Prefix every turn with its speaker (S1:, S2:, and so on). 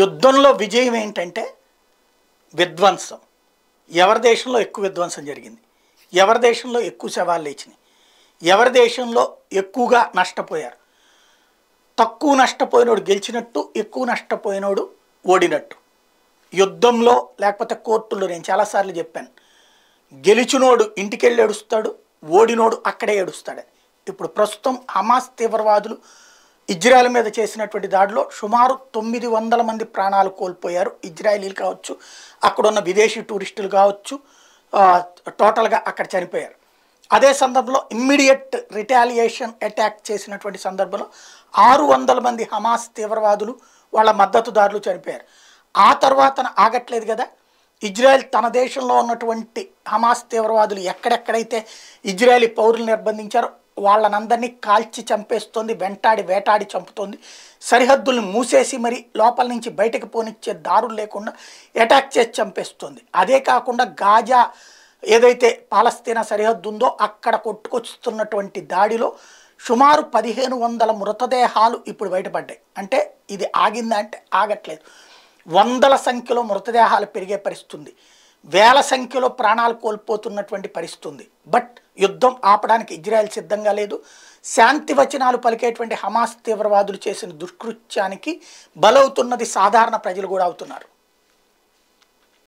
S1: యుద్ధంలో విజయం ఏంటంటే విధ్వంసం ఎవరి దేశంలో ఎక్కువ విధ్వంసం జరిగింది ఎవరి దేశంలో ఎక్కువ శవాలు లేచినాయి ఎవరి దేశంలో ఎక్కువగా నష్టపోయారు తక్కువ నష్టపోయినోడు గెలిచినట్టు ఎక్కువ నష్టపోయినోడు ఓడినట్టు యుద్ధంలో లేకపోతే కోర్టుల్లో నేను చాలాసార్లు చెప్పాను గెలిచినోడు ఇంటికెళ్ళి ఏడుస్తాడు ఓడినోడు అక్కడే ఏడుస్తాడు ఇప్పుడు ప్రస్తుతం హమాస్ తీవ్రవాదులు ఇజ్రాయెల్ మీద చేసినటువంటి దాడిలో సుమారు తొమ్మిది వందల మంది ప్రాణాలు కోల్పోయారు ఇజ్రాయలీలు కావచ్చు అక్కడున్న విదేశీ టూరిస్టులు కావచ్చు టోటల్గా అక్కడ చనిపోయారు అదే సందర్భంలో ఇమ్మీడియట్ రిటాలియేషన్ అటాక్ చేసినటువంటి సందర్భంలో ఆరు వందల మంది హమాస్ తీవ్రవాదులు వాళ్ళ మద్దతుదారులు చనిపోయారు ఆ తర్వాత ఆగట్లేదు కదా ఇజ్రాయెల్ తన దేశంలో ఉన్నటువంటి హమాస్ తీవ్రవాదులు ఎక్కడెక్కడైతే ఇజ్రాయలీ పౌరులు నిర్బంధించారో వాళ్ళనందరినీ కాల్చి చంపేస్తుంది వెంటాడి వేటాడి చంపుతుంది సరిహద్దుల్ని మూసేసి మరి లోపల నుంచి బయటకు పోనిచ్చే దారులు లేకుండా అటాక్ చేసి చంపేస్తుంది అదే కాకుండా గాజా ఏదైతే పాలస్తీనా సరిహద్దు ఉందో అక్కడ కొట్టుకొస్తున్నటువంటి దాడిలో సుమారు పదిహేను వందల మృతదేహాలు ఇప్పుడు బయటపడ్డాయి అంటే ఇది ఆగిందా అంటే ఆగట్లేదు వందల సంఖ్యలో మృతదేహాలు పెరిగే పరిస్థితి వేల సంఖ్యలో ప్రాణాలు కోల్పోతున్నటువంటి పరిస్థితుంది బట్ యుద్ధం ఆపడానికి ఇజ్రాయెల్ సిద్ధంగా లేదు శాంతి వచనాలు పలికేటువంటి హమాస్ తీవ్రవాదులు చేసిన దుష్కృత్యానికి బలవుతున్నది సాధారణ ప్రజలు కూడా అవుతున్నారు